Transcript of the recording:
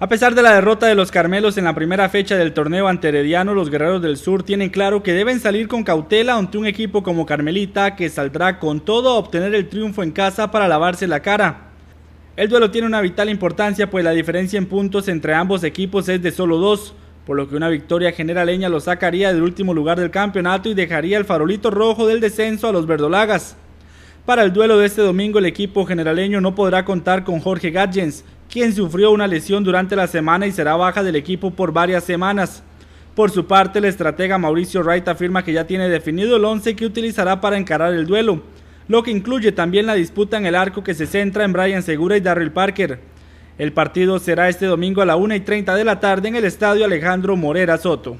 A pesar de la derrota de los Carmelos en la primera fecha del torneo ante Herediano, los Guerreros del Sur tienen claro que deben salir con cautela ante un equipo como Carmelita que saldrá con todo a obtener el triunfo en casa para lavarse la cara. El duelo tiene una vital importancia pues la diferencia en puntos entre ambos equipos es de solo dos, por lo que una victoria generaleña lo sacaría del último lugar del campeonato y dejaría el farolito rojo del descenso a los verdolagas. Para el duelo de este domingo, el equipo generaleño no podrá contar con Jorge Gadgens, quien sufrió una lesión durante la semana y será baja del equipo por varias semanas. Por su parte, el estratega Mauricio Wright afirma que ya tiene definido el 11 que utilizará para encarar el duelo, lo que incluye también la disputa en el arco que se centra en Brian Segura y Darryl Parker. El partido será este domingo a la 1 y 30 de la tarde en el estadio Alejandro Morera Soto.